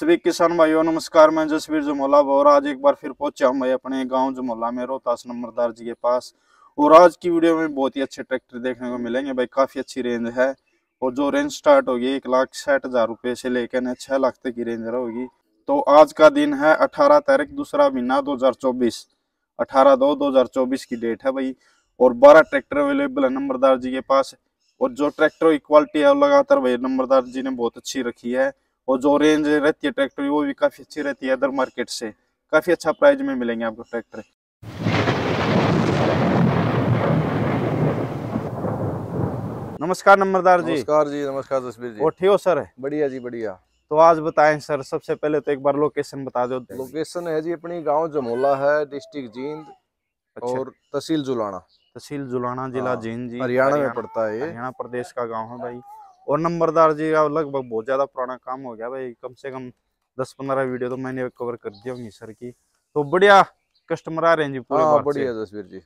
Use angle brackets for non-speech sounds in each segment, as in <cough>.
सभी किसान भाइयों नमस्कार मैं जसवीर जमोला और आज एक बार फिर पहुंचा हम अपने गांव जमोला में रोहतास नंबरदार जी के पास और आज की वीडियो में बहुत ही अच्छे ट्रैक्टर देखने को मिलेंगे भाई काफ़ी अच्छी रेंज है और जो रेंज स्टार्ट होगी एक लाख साठ हज़ार रुपये से लेकर छह लाख तक की रेंज रहेगी तो आज का दिन है अठारह तारीख दूसरा महीना दो हज़ार चौबीस अठारह दो दो हज़ार चौबीस की डेट है भाई और बारह ट्रैक्टर अवेलेबल है नंबरदार जी के पास और जो ट्रैक्टर की क्वालिटी है लगातार भाई नंबरदार जी ने बहुत अच्छी रखी है और जो रेंज रहती है ट्रैक्टर वो भी काफ़ी अच्छी रहती है अदर मार्केट से काफ़ी अच्छा प्राइस में मिलेंगे आपको ट्रैक्टर नमस्कार नंबरदार जी नमस्कार जी नमस्कार जसबीर जी ठीक हो सर बढ़िया जी बढ़िया तो आज बताएं सर सबसे पहले तो एक बार लोकेशन बता दो लोकेशन है जी अपनी गांव जमोला है डिस्ट्रिक्ट जींद अच्छा। और तहसील जुलाना तहसील जुलाना जिला हाँ, जींद जी हरियाणा में पड़ता है हरियाणा प्रदेश का गांव है भाई और नंबरदार जी का लगभग बहुत ज़्यादा पुराना काम हो गया भाई कम से कम दस पंद्रह वीडियो तो मैंने कवर कर दिया होंगी सर की तो बढ़िया कस्टमर आ रहे हैं जी पूरे हाँ, बढ़िया तस्वीर जी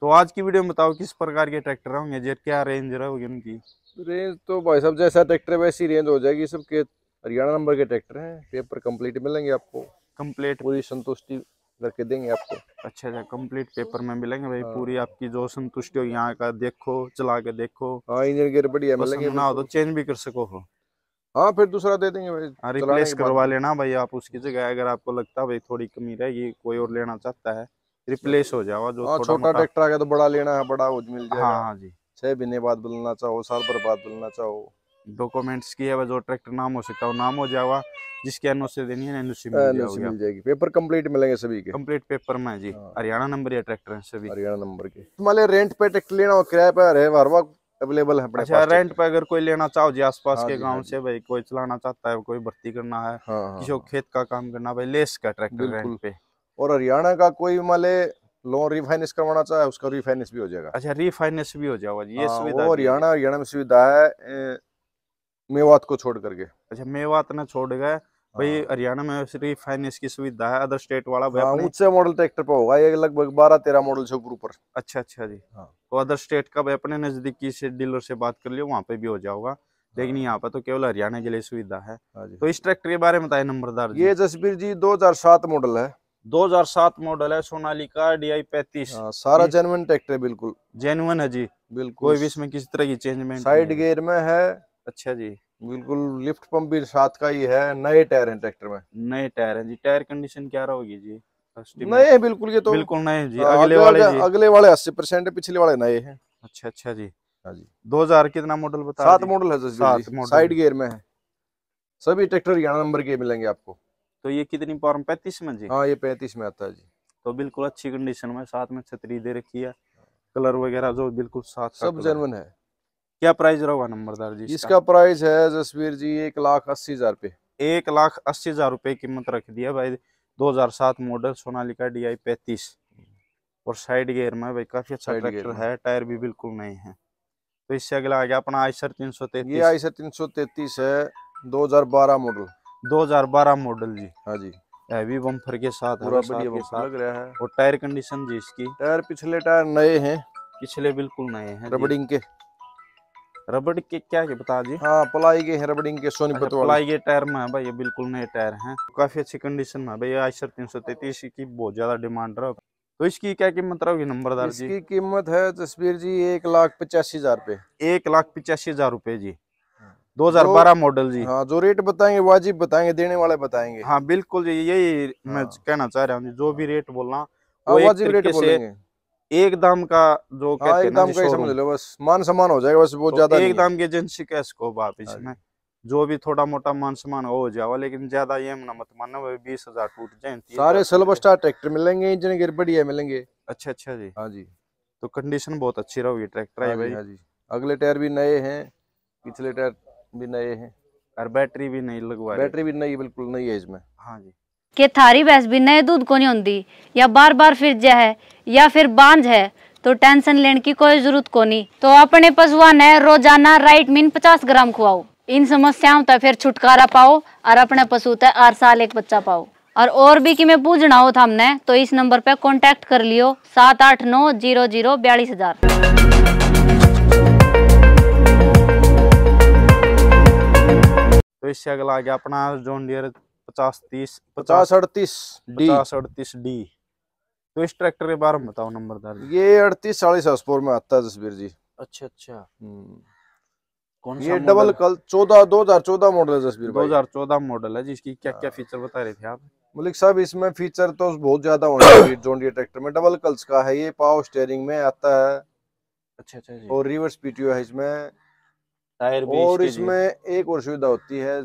तो आज की वीडियो में बताओ किस प्रकार के ट्रैक्टर होंगे जे क्या रेंज रहोगे उनकी रेंज तो भाई साहब जैसा ट्रैक्टर वैसी रेंज हो जाएगी सबके हरियाणा नंबर के ट्रैक्टर हैं पेपर कंप्लीट मिलेंगे आपको कंप्लीट पूरी संतुष्टि करके देंगे आपको अच्छा अच्छा कंप्लीट पेपर में मिलेंगे भाई हाँ। पूरी आपकी जो संतुष्टि हो यहाँ का देखो चला के देखो हाँ इंजन गियर बढ़िया मिलेंगे ना हो तो चेंज भी कर सको हो हाँ फिर दूसरा दे देंगे भाई रिप्लेस हाँ, करवा लेना भाई आप उसकी जगह अगर आपको लगता है भाई थोड़ी कमी रहेगी कोई और लेना चाहता है रिप्लेस हो जाओ जो हाँ, छोटा ट्रैक्टर आ गया तो बड़ा लेना है बड़ा मिल जाएगा हाँ, हाँ जी छह महीने बाद बदलना चाहो साल भर बाद बदलना चाहो डॉक्यूमेंट्स की है जो ट्रैक्टर नाम हो सकता है नाम हो जाएगा जिसके एनओसी देनी है एनओसी मिल, मिल जाएगी पेपर कंप्लीट मिलेंगे सभी के कंप्लीट पेपर में जी हाँ। हरियाणा नंबर या ट्रैक्टर है सभी हरियाणा नंबर के तुम्हारे रेंट पे ट्रैक्टर लेना हो किराए पर है हर वक्त अवेलेबल है अपने अच्छा, रेंट पे अगर कोई लेना चाहो जी आसपास हाँ के गांव हाँ से भाई कोई चलाना चाहता है कोई भर्ती करना है हाँ, किसी को खेत का काम करना भाई लेस का ट्रैक्टर रेंट पे और हरियाणा का कोई माले लोन रिफाइनेंस करवाना चाहे उसका रिफाइनेंस भी हो जाएगा अच्छा रिफाइनेंस भी हो जाएगा ये सुविधा हरियाणा हरियाणा में सुविधा है मेवात को छोड़ करके अच्छा मेवात ना छोड़ गए भाई हाँ। हरियाणा में रिफाइनेंस की सुविधा है अदर स्टेट वाला भाई उससे मॉडल ट्रैक्टर पे होगा ये लगभग बारह तेरह मॉडल से ऊपर अच्छा अच्छा जी हाँ। तो अदर स्टेट का भाई अपने नजदीकी से डीलर से बात कर लियो वहाँ पे भी हो जाओगा लेकिन हाँ। यहाँ पे तो केवल हरियाणा के लिए सुविधा है हाँ तो इस ट्रैक्टर के बारे में बताए नंबरदार ये जसबीर जी दो मॉडल है 2007 मॉडल है सोनाली का डी आई पैतीस सारा जेनुअन ट्रैक्टर है बिल्कुल जेनुअन है जी बिल्कुल कोई भी इसमें किसी तरह की चेंजमेंट साइड गेयर में है अच्छा जी बिल्कुल लिफ्ट पंप भी साथ का ही है नए टायर हैं ट्रैक्टर में नए टायर हैं जी टायर कंडीशन क्या रहोगी जी नए बिल्कुल ये तो बिल्कुल नए जी हाँ, अगले वाले जी। अगले वाले अस्सी परसेंट पिछले वाले नए हैं अच्छा अच्छा जी हाँ जी दो हजार कितना मॉडल बता सात मॉडल है साइड गेयर में है सभी ट्रैक्टर ग्यारह नंबर के मिलेंगे आपको तो ये कितनी पावर पैंतीस में जी हाँ ये पैंतीस में आता है जी तो बिल्कुल अच्छी कंडीशन में साथ में छतरी दे रखी है कलर वगैरह जो बिल्कुल साथ सब जर्मन है क्या प्राइस रहोगा नंबरदार जी इसका प्राइस है जसवीर जी एक लाख अस्सी हजार रुपये एक लाख अस्सी हजार रुपये कीमत रख दिया भाई 2007 मॉडल सोनालिका डी आई पैंतीस और साइड गेयर में भाई काफी अच्छा ट्रैक्टर है टायर भी बिल्कुल नहीं है तो इससे अगला आ गया अपना आयसर तीन सौ तैतीस ये आयसर तीन सौ तैतीस है दो हजार बारह मॉडल दो हजार बारह मॉडल जी हाँ जी हैवी बम्फर के साथ पूरा बढ़िया बम्फर लग रहा है और टायर कंडीशन जी इसकी टायर पिछले टायर नए हैं पिछले बिल्कुल नए हैं रबड़िंग के रबड़ के क्या है बता जी हाँ पलाई के हैं रबड़िंग के सोनीपत अच्छा, पलाई के टायर में है भाई ये बिल्कुल नए टायर हैं काफी अच्छी कंडीशन में भाई आयसर तीन सौ तैतीस की बहुत ज्यादा डिमांड रहा तो इसकी क्या कीमत रहोगी नंबरदार जी इसकी कीमत है तस्वीर जी एक लाख पचासी हजार रूपए एक लाख पचासी हजार रूपए जी 2012 हाँ। मॉडल जी हाँ जो रेट बताएंगे वाजिब बताएंगे देने वाले बताएंगे हाँ बिल्कुल जी यही मैं हाँ। कहना चाह रहा हूँ जो भी रेट बोलना वो हाँ, वाजिब रेट बोलेंगे एक दाम का जो हाँ, कहते हैं एक दाम का समझ लो बस मान सम्मान हो जाएगा बस बहुत तो ज्यादा एक दाम की एजेंसी का स्कोप आप इसमें जो भी थोड़ा मोटा मान सम्मान हो जाओ लेकिन ज्यादा ये ना मत मानना बीस हजार टूट जाए सारे सिल्वर स्टार ट्रैक्टर मिलेंगे इंजन गिर बढ़िया मिलेंगे अच्छा अच्छा जी हाँ जी तो कंडीशन बहुत अच्छी रहोगी ट्रैक्टर है हाँ भाई हाँ जी अगले टायर भी नए हैं पिछले टायर भी नए हैं और बैटरी भी नहीं लगवा बैटरी भी नहीं बिल्कुल नहीं है इसमें हाँ जी के थारी भैंस भी नए दूध को नहीं होती या बार बार फिर जाए या फिर बांझ है तो टेंशन लेने की कोई जरूरत को नहीं तो अपने पशुआ ने रोजाना राइट मीन पचास ग्राम खुआओ इन समस्याओं तक फिर छुटकारा पाओ और अपने पशु तक हर साल एक बच्चा पाओ और और भी कि मैं पूछना हो था हमने तो इस नंबर पे कांटेक्ट कर लियो सात आठ नौ जीरो जीरो बयालीस हजार तो इससे अगला आ गया अपना जोन डियर पचास तीस पचास अड़तीस पचास अड़तीस डी तो इस ट्रैक्टर के बारे में बताओ नंबर नंबरदार ये अड़तीस चालीस हॉर्सपोर में आता है जसवीर जी अच्छा अच्छा हम्म। कौन ये डबल कल चौदह दो हजार चौदह मॉडल है जसवीर दो हजार चौदह मॉडल है जिसकी क्या क्या फीचर बता रहे थे आप मलिक साहब इसमें फीचर तो बहुत ज्यादा होने जोंडियर ट्रैक्टर में डबल कल्स का है ये पावर स्टेयरिंग में आता है अच्छा अच्छा और रिवर्स पीटीओ है इसमें टायर भी और इसमें एक और सुविधा होती है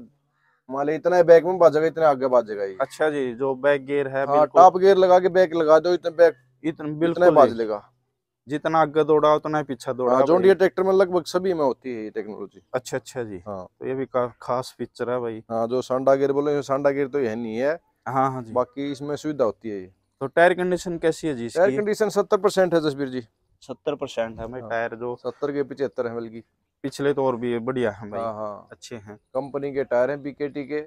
मान ली इतना बैक में बाजेगा इतना आगे बाजेगा अच्छा जी जो बैक गेयर है हाँ, टॉप गेयर लगा के बैक लगा दो इतना बैक इतना बिल्कुल बाज लेगा जितना आगे दौड़ा उतना पीछा दौड़ा हाँ, जो ये ट्रैक्टर में लगभग सभी में होती है ये टेक्नोलॉजी अच्छा अच्छा जी हाँ तो ये भी खास फीचर है भाई हाँ जो सांडा गियर बोले सांडा गियर तो यह नहीं है हाँ हाँ जी बाकी इसमें सुविधा होती है तो टायर कंडीशन कैसी है जी टायर कंडीशन सत्तर परसेंट है जसबीर जी सत्तर परसेंट है भाई हाँ। टायर जो सत्तर के पिछहत्तर है बल्कि पिछले तो और भी बढ़िया है भाई हाँ, हाँ अच्छे हैं कंपनी के टायर हैं बीकेटी के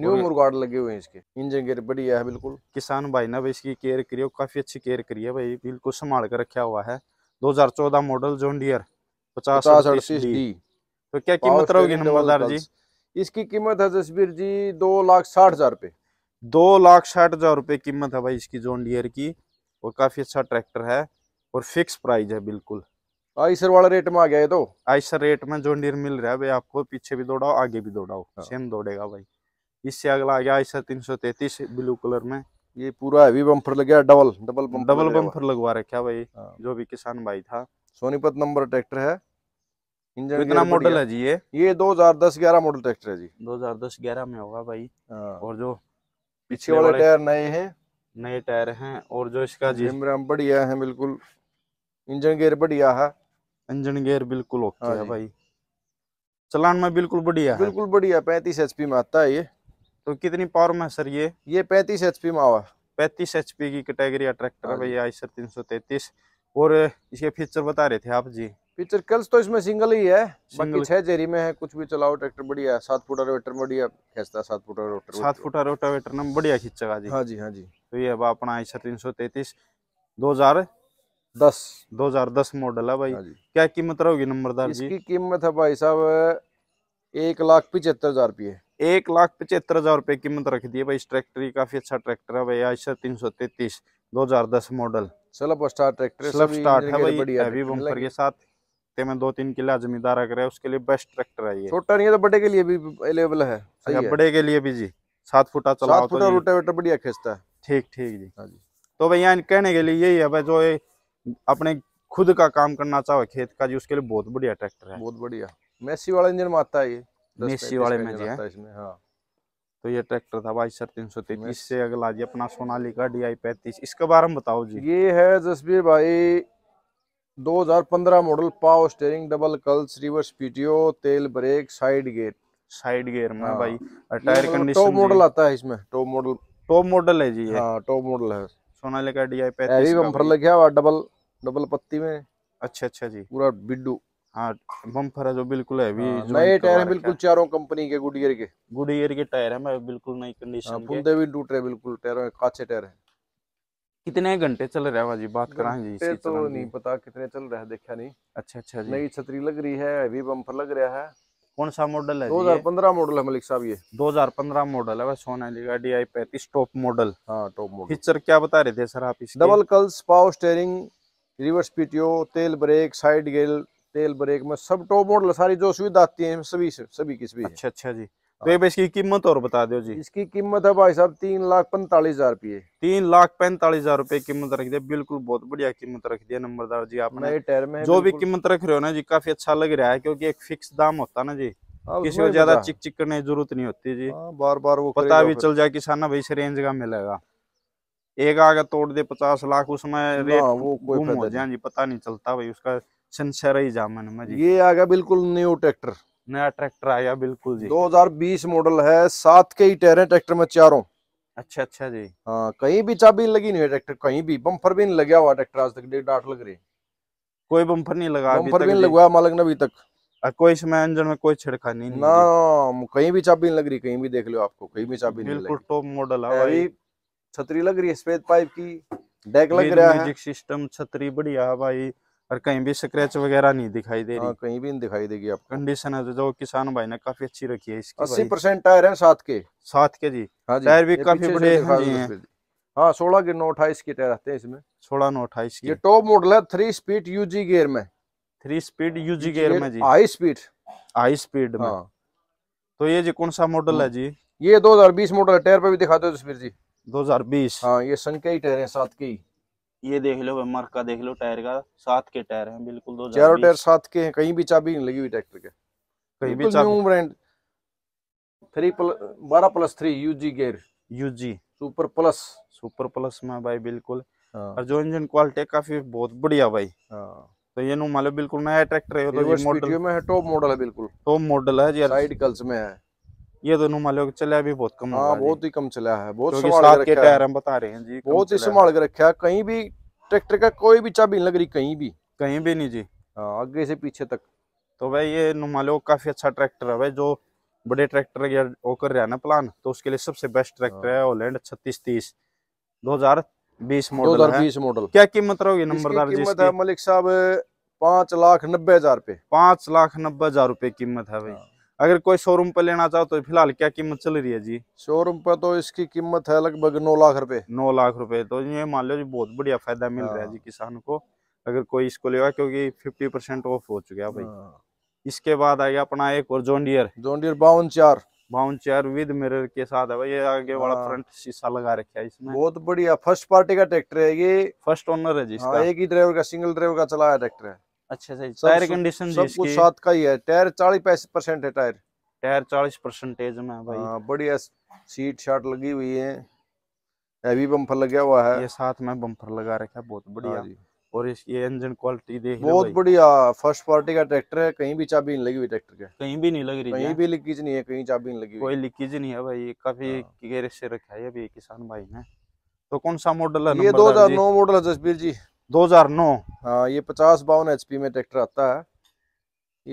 न्यू मुर्गाड लगे हुए हैं इसके इंजन गेयर बढ़िया है बिल्कुल किसान भाई ने भाई इसकी केयर करी है काफी अच्छी केयर करी है भाई बिल्कुल संभाल कर रखा हुआ है 2014 मॉडल जोन डियर पचास डी तो क्या कीमत रहोगी नंबरदार जी इसकी कीमत है जसबीर जी दो लाख साठ हजार रूपए दो लाख साठ हजार रूपए कीमत है भाई इसकी जोन डियर की और काफी अच्छा ट्रैक्टर है और फिक्स प्राइस है बिल्कुल आइसर हाँ, वाला रेट में आ गया ये तो आइसर हाँ, रेट में जो डीर मिल रहा है भाई आपको पीछे भी दौड़ाओ आगे भी दौड़ाओ सेम हाँ। दौड़ेगा भाई इससे अगला आ गया आइसर तीन सौ तैतीस ब्लू कलर में ये पूरा हैवी बम्फर लग गया डबल डबल डबल बम्फर लगवा रखा भाई जो भी किसान भाई था सोनीपत नंबर ट्रैक्टर है इंजन कितना मॉडल है जी ये ये 2010-11 मॉडल ट्रैक्टर है जी 2010-11 में होगा भाई और जो पीछे वाले टायर नए हैं नए टायर हैं और जो इसका जी बढ़िया है बिल्कुल इंजन गेयर बढ़िया है इंजन गेयर बिल्कुल ओके है हाँ भाई चलान में बिल्कुल बढ़िया बिल्कुल बढ़िया पैंतीस एच में आता है ये तो कितनी पावर में सर ये ये पैंतीस एच में आवा पैंतीस एच की कैटेगरी ट्रैक्टर है हाँ भैया आई तीन सौ तैतीस और इसके फीचर बता रहे थे आप जी फीचर कल तो इसमें सिंगल ही है बाकी छह जेरी में है कुछ भी चलाओ ट्रैक्टर बढ़िया सात फुटा रोटर बढ़िया है सात फुटा रोटर सात फुटा रोटावेटर ना बढ़िया खींचेगा जी हाँ जी हाँ जी तो ये अब अपना आई तीन सौ तैतीस दो हजार दस दो हजार दस मॉडल है भाई हाँ क्या कीमत रहोगी नंबरदार जी इसकी कीमत है भाई साहब एक लाख पिछहत्तर हजार रुपये एक लाख पचहत्तर हजार रुपये कीमत रख दी है भाई इस ट्रैक्टर की काफी अच्छा ट्रैक्टर है भाई आयशर तीन सौ तैतीस दो हजार दस model self start tractor self start है भाई हैवी बम्पर के साथ ते में दो तीन किला जमींदारा करे उसके लिए बेस्ट ट्रैक्टर है ये छोटा नहीं है तो बड़े के लिए भी अवेलेबल है अच्छा, बड़े के लिए भी जी सात फुटा चला सात तो फुटा रोटावेटर बढ़िया खींचता है ठीक ठीक जी हाँ जी तो भैया कहने के लिए यही है भाई जो अपने खुद का काम करना चाहो खेत का जी उसके लिए बहुत बढ़िया ट्रैक्टर है बहुत बढ़िया मेसी वाला इंजन में आता है ये मेसी वाले में जी हाँ। है इसमें हाँ तो ये ट्रैक्टर था भाई सर तीन सौ तैतीस से अगला जी अपना सोनाली का डी आई पैंतीस इसके बारे में बताओ जी ये है जसबीर भाई 2015 model power steering double clutch reverse PTO तेल brake side gear side gear में हाँ। भाई टायर कंडीशन मतलब टॉप मॉडल आता है इसमें टॉप मॉडल टॉप मॉडल है जी हाँ टॉप मॉडल है सोनालिका डी आई पैंतीस बम्फर लग गया डबल डबल पत्ती में अच्छा अच्छा जी पूरा बिड्डू हाँ बम्फर है जो बिल्कुल है हाँ, अभी नए टायर है बिल्कुल चारों कंपनी के गुडियर के गुडियर के टायर है मैं बिल्कुल नई हाँ, कंडीशन फुंदे भी टूट रहे बिल्कुल टायर काचे टायर है कितने घंटे चल रहा है भाजी बात करा जी तो नहीं पता कितने चल रहा है देखा नहीं अच्छा अच्छा जी नई छतरी लग रही है अभी बम्फर लग रहा है कौन सा मॉडल है 2015 मॉडल है मलिक साहब ये 2015 मॉडल है सोना डी आई पैतीस टॉप मॉडल हाँ टॉप मॉडल फीचर क्या बता रहे थे सर आप इस double clutch power steering reverse PTO तेल ब्रेक साइड गेल तेल ब्रेक में सब टॉप मॉडल सारी जो सुविधा आती है सभी सभी किस भी अच्छा अच्छा जी तो ये हाँ। इसकी कीमत और बता दो जी इसकी कीमत है भाई साहब तीन लाख पैंतालीस हजार रुपये तीन लाख पैंतालीस हजार रुपये कीमत रख दिया बिल्कुल बहुत बढ़िया कीमत रख दिया नंबरदार जी आपने टायर में जो भी कीमत रख रहे हो ना जी काफी अच्छा लग रहा है क्योंकि एक फिक्स दाम होता ना जी हाँ, किसी को ज्यादा चिक चिक करने की जरूरत नहीं होती जी आ, हाँ, बार बार वो पता भी चल जाए किसान भाई से रेंज का मिलेगा एक आगे तोड़ दे पचास लाख उसमें रेट जी पता नहीं चलता भाई उसका संशय ही जामन में जी ये आ गया बिल्कुल न्यू ट्रैक्टर नया ट्रैक्टर आया बिल्कुल जी 2020 मॉडल है सात के ही टहरे ट्रैक्टर में चारों अच्छा अच्छा जी हाँ कहीं भी चाबी लगी नहीं है ट्रैक्टर कहीं भी बम्फर भी नहीं लगा हुआ ट्रैक्टर आज तक डेढ़ डाट लग रही कोई बम्फर नहीं लगा बम्फर भी लगवाया मालक ने अभी तक कोई इसमें इंजन में कोई छिड़का नहीं ना कहीं भी चाबी नहीं लग रही कहीं भी देख लो आपको कहीं भी चाबी नहीं बिल्कुल टॉप मॉडल है भाई छतरी लग रही है सफेद पाइप की डेक लग रहा है म्यूजिक सिस्टम छतरी बढ़िया भाई और कहीं भी स्क्रैच वगैरह नहीं दिखाई दे हाँ, रही कहीं भी नहीं दिखाई देगी आप कंडीशन है तो जो किसान भाई ने काफी अच्छी रखी है इसकी अस्सी परसेंट टायर है सात के सात के जी हाँ टायर भी काफी बड़े हाँ हैं हाँ सोलह के नौ अठाईस के टायर आते हैं इसमें सोलह नौ अठाईस ये टॉप मॉडल है थ्री स्पीड यूजी गेयर में थ्री स्पीड यूजी गेयर में जी हाई स्पीड हाई स्पीड में तो ये जी कौन सा मॉडल है जी ये 2020 मॉडल है टायर पे भी दिखा दो जसवीर जी 2020 हाँ ये सन ही टायर है सात के ही ये देख लो एम का देख लो टायर का सात के टायर है बिल्कुल दो चारो टायर सात के है कहीं भी चाबी नहीं लगी हुई ट्रैक्टर के कहीं भी चाबी ब्रांड थ्री प्लस बारह plus three UG gear UG super plus super plus में भाई बिल्कुल हाँ। और जो इंजन क्वालिटी काफी बहुत बढ़िया भाई हाँ। तो ये नो मान बिल्कुल नया ट्रैक्टर है तो ये मॉडल में है टॉप मॉडल है बिल्कुल टॉप मॉडल है जी साइड कल्स में है ये दोनों मान लो चलिया भी बहुत कम हाँ बहुत ही कम चलिया है बहुत के टायर हम बता रहे हैं जी बहुत ही संभाल के रखा है कहीं भी ट्रैक्टर का कोई भी चाबी लग रही कहीं भी कहीं भी नहीं जी हाँ, आगे से पीछे तक तो भाई ये मान लो काफी अच्छा ट्रैक्टर है भाई जो बड़े ट्रैक्टर या वो कर रहा है ना प्लान तो उसके लिए सबसे बेस्ट हाँ। ट्रैक्टर है ओलैंड छत्तीस तीस दो हजार बीस मॉडल बीस मॉडल क्या कीमत रहोगी नंबरदार कीमत है मलिक साहब पांच लाख नब्बे हजार रुपए पांच लाख नब्बे हजार रुपए कीमत है भाई हाँ। अगर कोई शोरूम पर लेना चाहो तो फिलहाल क्या कीमत चल रही है जी शोरूम पर तो इसकी कीमत है लगभग नौ लाख रुपए नौ लाख रुपए तो ये मान लो जी बहुत बढ़िया फायदा मिल रहा है हाँ। जी किसान को अगर कोई इसको लेगा क्योंकि फिफ्टी परसेंट ऑफ हो चुका है भाई हाँ। इसके बाद आएगा अपना एक और जोडियर जोडियर बावन चार बावन चार विद मिरर के साथ है भाई आगे वाला फ्रंट हाँ। शीशा लगा रखा है इसमें बहुत बढ़िया फर्स्ट पार्टी का ट्रैक्टर है ये फर्स्ट ओनर है जी एक ही ड्राइवर का सिंगल ड्राइवर का चलाया ट्रैक्टर है टायर अच्छा, कंडीशन अच्छा सब कुछ साथ का ही है टायर चालीस परसेंट है टायर टायर चालीस परसेंटेज में भाई हाँ, बढ़िया सीट लगी हुई है हैवी बम्पर लगा हुआ है ये साथ में बम्पर लगा रखा है बहुत बढ़िया हाँ और ये इंजन क्वालिटी देख बहुत बढ़िया फर्स्ट पार्टी का ट्रैक्टर है कहीं भी चाबी नहीं लगी हुई ट्रैक्टर के कहीं भी नहीं लग रही कहीं भी लीकेज नहीं है कहीं चाबी नहीं लगी कोई लीकेज नहीं है भाई काफी गैरेज हाँ। से रखा है अभी किसान भाई ने तो कौन सा मॉडल है ये दो हजार नौ मॉडल है जसबीर जी 2009 हाँ, ये पचास बावन एच में ट्रैक्टर आता है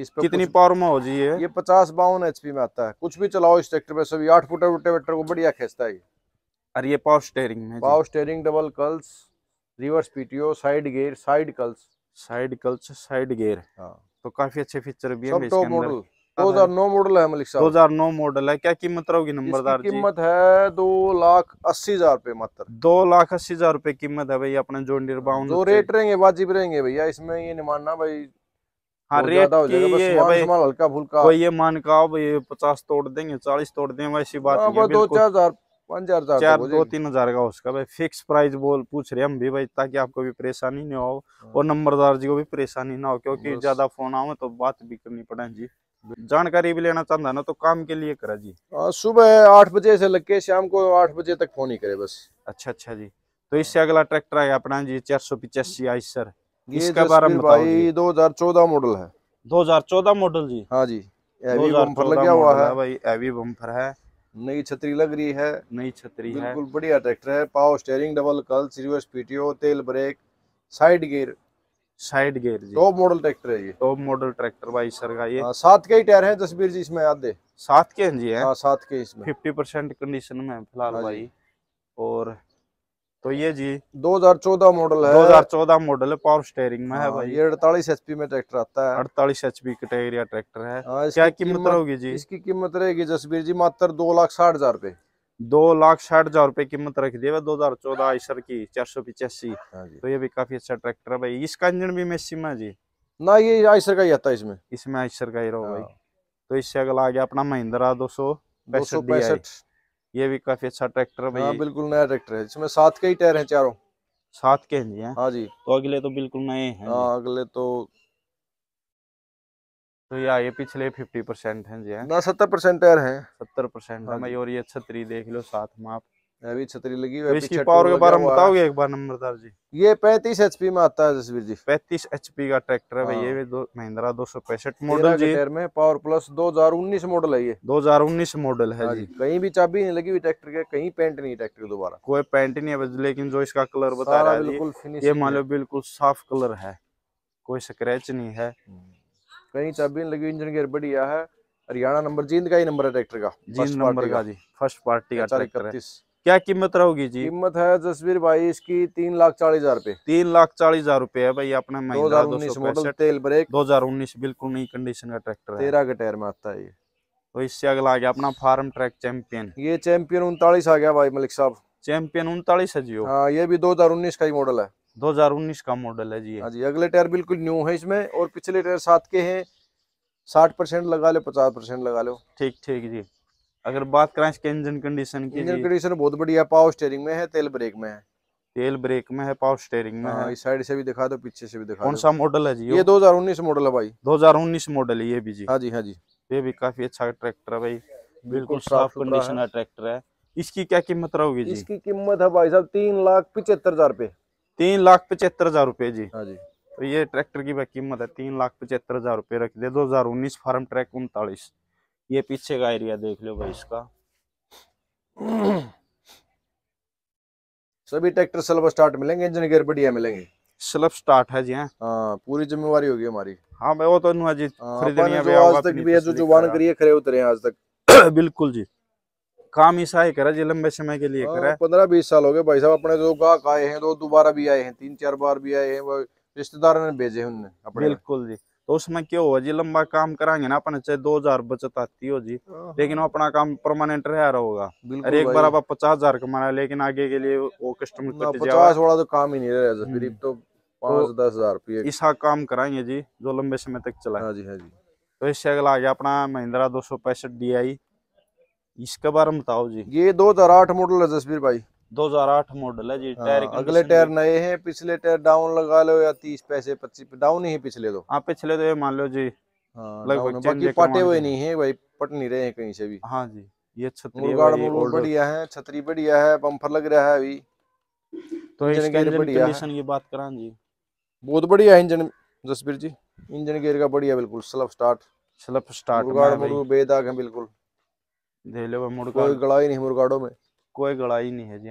इस पर कितनी पावर में हो जी है ये पचास बावन एच में आता है कुछ भी चलाओ इस ट्रैक्टर पे सभी आठ फुटे फुटे ट्रैक्टर को बढ़िया खेचता है ये और ये पावर स्टेयरिंग में power steering double clutch reverse PTO side gear side clutch side clutch side gear हाँ तो काफी अच्छे फीचर भी है सब टॉप मॉडल 2009 मॉडल है मलिक साहब 2009 मॉडल है क्या कीमत रहोगी नंबरदार जी कीमत है दो लाख अस्सी हजार रूपए मात्र दो लाख अस्सी हजार रूपए कीमत है अपने जो रेट रहेंगे वाजिब रहेंगे भैया इसमें ये नहीं मानना भाई हाँ मान का पचास तोड़ देंगे चालीस तोड़ देंगे ऐसी बात हाँ, दो चार हजार पाँच हजार चार दो तीन हजार का उसका भाई फिक्स प्राइस बोल पूछ रहे हम भी भाई ताकि आपको भी परेशानी ना हो हाँ। और नंबरदार जी को भी परेशानी ना हो क्योंकि ज्यादा फोन आओ तो बात भी करनी पड़े जी जानकारी भी लेना चाहता ना तो काम के लिए करा जी आ, सुबह आठ बजे से लग के शाम को आठ बजे तक फोन ही करे बस अच्छा अच्छा जी तो इससे अगला ट्रैक्टर है अपना जी चार सौ पिचासी आई सर इसका बारे में भाई दो हजार चौदह मॉडल है दो हजार चौदह मॉडल जी हाँ जी हैवी बम्पर लगा हुआ है भाई एवी बम्पर है नई छतरी लग रही है नई छतरी है बिल्कुल बढ़िया ट्रैक्टर है power steering double clutch silver स्पीटियो तेल brake side gear side gear जी टॉप मॉडल ट्रैक्टर है ये टॉप मॉडल ट्रैक्टर भाई सर का ये हाँ, सात के ही टायर है जसबीर जी इसमें आधे सात के हैं जी है हाँ, सात के इसमें फिफ्टी परसेंट कंडीशन में फिलहाल हाँ भाई और तो ये जी 2014 मॉडल है 2014 मॉडल है पावर स्टेयरिंग में है भाई ये 48 एचपी में ट्रैक्टर आता है अड़तालीस एचपी कैटेगरी ट्रैक्टर है आ, क्या कीमत रहेगी जी इसकी कीमत रहेगी जसबीर जी मात्र दो लाख साठ हजार रूपए दो लाख साठ हजार रुपए कीमत रख दी है दो हजार चौदह आयसर की चार सौ पिचासी हाँ तो ये भी काफी अच्छा ट्रैक्टर है भाई इसका इंजन भी मैसिमा जी ना ये आयसर का ही आता है इसमें इसमें आयसर का ही रहो भाई हाँ। तो इससे अगला आ गया अपना महिंद्रा दो सौ पैंसठ ये भी काफी अच्छा ट्रैक्टर भाई हाँ, बिल्कुल नया ट्रैक्टर है इसमें सात के ही टायर है चारों सात के हैं जी हाँ जी तो अगले तो बिल्कुल नए हैं अगले तो तो या ये पिछले फिफ्टी परसेंट है जी ना सत्तर परसेंट एयर है सत्तर परसेंट है हाँ और ये छतरी देख लो साथ में आप अभी छतरी लगी हुई तो इसकी पावर के बारे में बताओगे एक बार नंबरदार जी ये पैंतीस एचपी में आता है जसवीर जी पैंतीस एचपी का ट्रैक्टर है भैया हाँ। दो महिंद्रा दो सौ पैंसठ मॉडल जी में पावर प्लस 2019 मॉडल है ये 2019 मॉडल है हाँ जी कहीं भी चाबी नहीं लगी हुई ट्रैक्टर के कहीं पेंट नहीं ट्रैक्टर दोबारा कोई पेंट नहीं है लेकिन जो इसका कलर बता रहा है बिल्कुल ये मान लो बिल्कुल साफ कलर है कोई स्क्रेच नहीं है हम्म। कहीं चाबियां तो लगी इंजन गेयर बढ़िया है हरियाणा नंबर जींद का ही नंबर है ट्रैक्टर का जींद नंबर का जी फर्स्ट पार्टी का ट्रैक्टर है क्या कीमत रहोगी जी कीमत है जसवीर भाई इसकी तीन लाख चालीस हजार रूपए तीन लाख चालीस हजार रूपए है भाई अपने दो हजार उन्नीस मॉडल तेल ब्रेक दो हजार उन्नीस बिल्कुल नई कंडीशन का ट्रैक्टर तेरह के टायर में आता है ये तो इससे अगला आ गया अपना फार्म ट्रैक चैंपियन ये चैंपियन उनतालीस आ गया भाई मलिक साहब चैंपियन उनतालीस है जी हाँ ये भी दो हजार उन्नीस का ही मॉडल है 2019 का मॉडल है जी हाँ जी अगले टायर बिल्कुल न्यू है इसमें और पिछले टायर सात के हैं साठ परसेंट लगा लो पचास परसेंट लगा लो ठीक ठीक जी अगर बात करें इसके इंजन कंडीशन की इंजन कंडीशन बहुत बढ़िया पावर स्टेयरिंग में है तेल ब्रेक में है तेल ब्रेक में है पावर स्टेयरिंग में हाँ, है इस साइड से भी दिखा दो पीछे से भी दिखा कौन सा मॉडल है जी ये 2019 मॉडल है भाई 2019 मॉडल है ये भी जी हाँ जी हाँ जी ये भी काफी अच्छा ट्रैक्टर है भाई बिल्कुल साफ कंडीशन है ट्रैक्टर है इसकी क्या कीमत रहोगी इसकी कीमत है भाई साहब तीन लाख पिछहत्तर हजार रूपए तीन लाख पचहत्तर हजार रूपए हाँ जी तो ये ट्रैक्टर की भाई कीमत है तीन लाख पचहत्तर हजार रूपए रख दे दो हजार उन्नीस फार्म ट्रैक उनतालीस ये पीछे का एरिया देख लो भाई इसका सभी ट्रैक्टर सलब स्टार्ट मिलेंगे इंजन गेयर बढ़िया मिलेंगे स्लब स्टार्ट है जी हाँ पूरी जिम्मेवारी होगी हमारी हाँ भाई वो तो जी हाँ, खरीदनी है आज तक भी जो जो वाहन करिए खड़े उतरे आज तक <coughs> बिल्कुल जी काम ही ही करा जी लंबे समय के लिए हाँ, करा पंद्रह बीस साल हो गए भाई साहब अपने जो गाहक आए हैं दो दोबारा भी आए हैं तीन चार बार भी आए हैं रिश्तेदार ने भेजे उनने बिल्कुल जी तो उसमें क्यों हुआ जी लंबा काम करांगे ना अपने चाहे दो हजार बचत आती हो जी हाँ, हाँ। लेकिन वो अपना काम परमानेंट रह रहा होगा अरे एक बार आप पचास हजार कमा लेकिन आगे के लिए वो कस्टमर पचास वाला तो काम ही नहीं रह रहा हम्म। तो, तो पांच दस हजार रुपये ईसा काम कराएंगे जी जो लंबे समय तक चला हाँ जी हाँ जी तो इससे अगला आ गया अपना महिंद्रा दो सौ पैंसठ डी आई इसके बारे में बताओ जी ये 2008 मॉडल है जसवीर भाई 2008 मॉडल है जी टायर हाँ, अगले टायर नए हैं पिछले टायर डाउन लगा लो या तीस पैसे पच्चीस डाउन ही पिछले दो हाँ पिछले दो ये मान लो जी हाँ, बाकी पटे हुए नहीं है भाई पट नहीं रहे हैं कहीं से भी हाँ जी ये छतरी बढ़िया है छतरी बढ़िया है बम्फर लग रहा है अभी तो इंजन की बात करा जी बहुत बढ़िया engine Jasvir ji engine gear का बढ़िया बिल्कुल स्लब स्टार्ट स्लब स्टार्ट बेदाग है बिल्कुल कोई गड़ाई नहीं में कोई गड़ाई नहीं है जी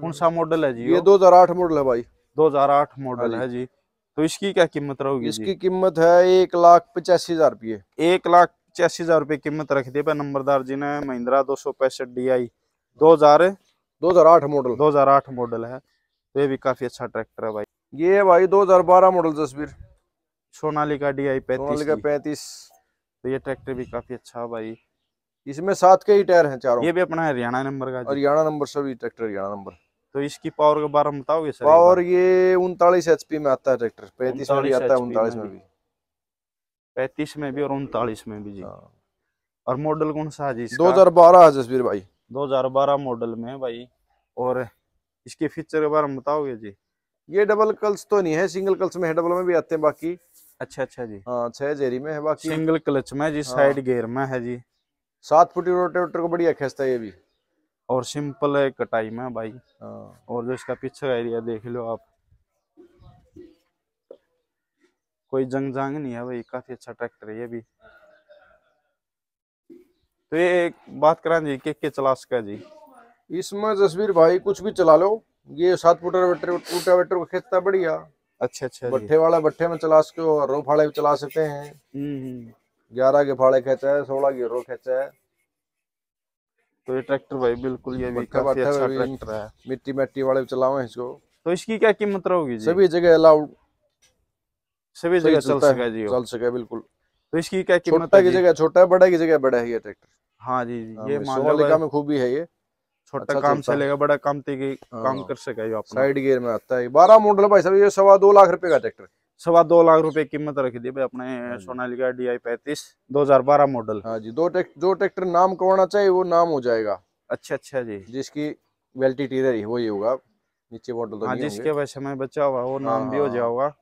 कौन सा मॉडल है जी ये 2008 मॉडल है भाई 2008 मॉडल है जी तो इसकी क्या कीमत रहोगी इसकी कीमत है एक लाख पचासी हजार रुपये एक लाख पचासी हजार रुपये कीमत रख दी पर नंबरदार जी ने महिंद्रा दो सौ पैंसठ डी आई दो हजार दो हजार आठ मॉडल दो हजार आठ मॉडल है तो ये भी काफी अच्छा ट्रैक्टर है भाई ये भाई दो हजार बारह मॉडल तस्वीर सोनाली का डी आई पैंतीस पैंतीस तो ये ट्रैक्टर भी काफी अच्छा है भाई इसमें सात के ही टायर हैं चारों ये भी अपना हरियाणा नंबर का हरियाणा नंबर सभी ट्रैक्टर हरियाणा नंबर तो इसकी पावर के बारे में बताओगे सर पावर ये उनतालीस एच में आता है ट्रैक्टर पैंतीस में भी आता है उनतालीस में भी पैंतीस में भी और उनतालीस में भी जी हाँ। और मॉडल कौन सा है जी दो हजार बारह है जसवीर भाई दो हजार बारह मॉडल में भाई और इसके फीचर के बारे में बताओगे जी ये डबल कल्स तो नहीं है सिंगल कल्स में है डबल में भी आते हैं बाकी अच्छा अच्छा जी हाँ छह जेरी में है बाकी सिंगल क्लच में जी हाँ। साइड गेयर में है जी सात फुटी रोटेटर को बढ़िया खेचता है ये भी और सिंपल है कटाई में भाई हाँ। और जो इसका पीछे का एरिया देख लो आप कोई जंग जंग नहीं है भाई काफी अच्छा ट्रैक्टर है ये भी तो ये एक बात करा जी के के चला सका जी इसमें जसवीर भाई कुछ भी चला लो ये सात फुटर रोटावेटर को खेचता बढ़िया अच्छा अच्छा भट्ठे वाला भट्ठे में चला सको और रोफाड़े भी चला सकते हैं हम्म, हम्म। ग्यारह के फाड़े खेचा है सोलह के रो खेचा है तो ये ट्रैक्टर भाई बिल्कुल ये भी अच्छा ट्रैक्टर है मिट्टी मिट्टी वाले चलावे इसको तो इसकी क्या कीमत रहोगी सभी जगह अलाउड सभी जगह चल सके जी चल सके बिल्कुल तो इसकी क्या कीमत छोटा की जगह छोटा है बड़ा की जगह बड़ा है ये ट्रैक्टर हाँ जी हाँ ये मालिका में खूबी है ये छोटा अच्छा काम चलेगा बड़ा काम काम हाँ। कर सकेगा साइड गियर में आता है बारह मॉडल भाई साहब ये सवा दो लाख रुपए का ट्रैक्टर सवा दो लाख रुपए कीमत रखी थी भाई अपने हाँ सोनालिका डी आई पैतीस दो हजार बारह मॉडल हाँ जी दो टेक, जो ट्रैक्टर नाम करवाना चाहिए वो नाम हो जाएगा अच्छा अच्छा जी जिसकी वेल्टी टीरर ही वही होगा नीचे मॉडल तो हाँ जिसके वैसे में बचा हुआ वो नाम भी हो हाँ। जाएगा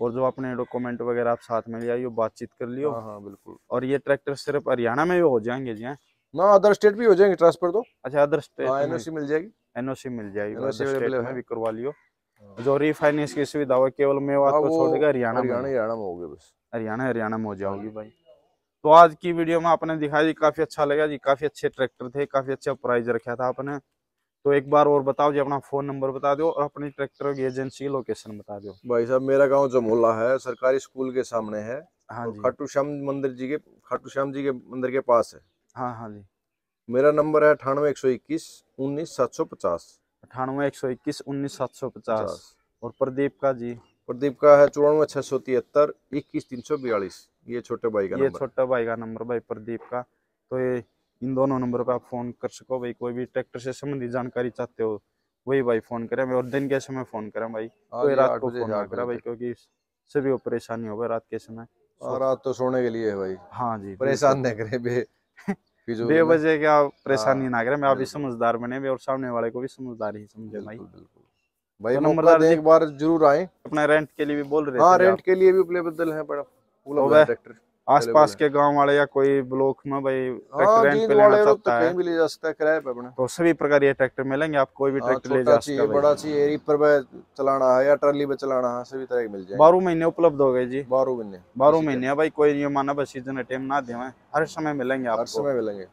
और जो अपने डॉक्यूमेंट वगैरह आप साथ में ले आइयो बातचीत कर लियो हाँ, हाँ बिल्कुल और ये ट्रैक्टर सिर्फ हरियाणा में भी हो जाएंगे जी ना अदर स्टेट भी हो जाएंगे ट्रांसफर तो अच्छा अदर स्टेट एनओसी मिल जाएगी एनओसी मिल जाएगी अदर में भी करवा लियो हाँ। जो रिफाइनेंस की सुविधा हो केवल मेवा को छोड़कर हरियाणा हरियाणा हरियाणा में होगी बस हरियाणा हरियाणा में हो जाओगी हाँ। भाई तो आज की वीडियो में आपने दिखाया जी काफी अच्छा लगा जी काफी अच्छे ट्रैक्टर थे काफी अच्छा प्राइस रखा था आपने तो एक बार और बताओ जी अपना फोन नंबर बता दो और अपनी ट्रैक्टर की एजेंसी की लोकेशन बता दो भाई साहब मेरा गाँव जमोला है सरकारी स्कूल के सामने है हाँ तो जी खाटू श्याम मंदिर जी के खाटू श्याम जी के मंदिर के पास है हाँ हाँ जी मेरा नंबर है अठानवे एक सौ इक्कीस उन्नीस सात सौ पचास अठानवे एक सौ इक्कीस उन्नीस सात सौ पचास और प्रदीप का जी प्रदीप का है चौरानवे छह सौ तिहत्तर इक्कीस तीन सौ बयालीस ये छोटे भाई का ये छोटा भाई का नंबर भाई प्रदीप का तो ये इन दोनों नंबर पर आप फोन कर सको भाई कोई भी ट्रैक्टर से संबंधित जानकारी चाहते हो वही भाई फोन करें और दिन के समय फोन करें भाई हाँ कोई रात को फोन ना करें भाई क्योंकि सभी को परेशानी होगा रात के समय हाँ, रात तो सोने के लिए है भाई हाँ जी परेशान नहीं करें <laughs> बेवजह मतलब क्या परेशानी हाँ, ना करें मैं आप भी समझदार बने भी और सामने वाले को भी समझदार ही समझे भाई भाई तो नंबर एक बार जरूर आए अपना रेंट के लिए भी बोल रहे हाँ रेंट के लिए भी अवेलेबल है बड़ा आसपास के गांव वाले या कोई ब्लॉक में भाई हाँ, ट्रैक्टर रेंट तो तो सभी प्रकार के ट्रैक्टर मिलेंगे आप कोई भी हाँ, ट्रैक्टर ले जा सकते बड़ा चाहिए एरी पर चलाना है या ट्रॉली पे चलाना है सभी तरह मिल जाए बारह महीने उपलब्ध हो गए जी बारह महीने बारह महीने भाई कोई नहीं माना बस सीजन टाइम ना दे हर समय मिलेंगे आप हर समय मिलेंगे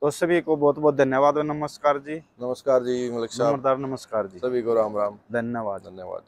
तो सभी को बहुत बहुत धन्यवाद नमस्कार जी नमस्कार जी मलिक साहब नमस्कार जी सभी को राम राम धन्यवाद धन्यवाद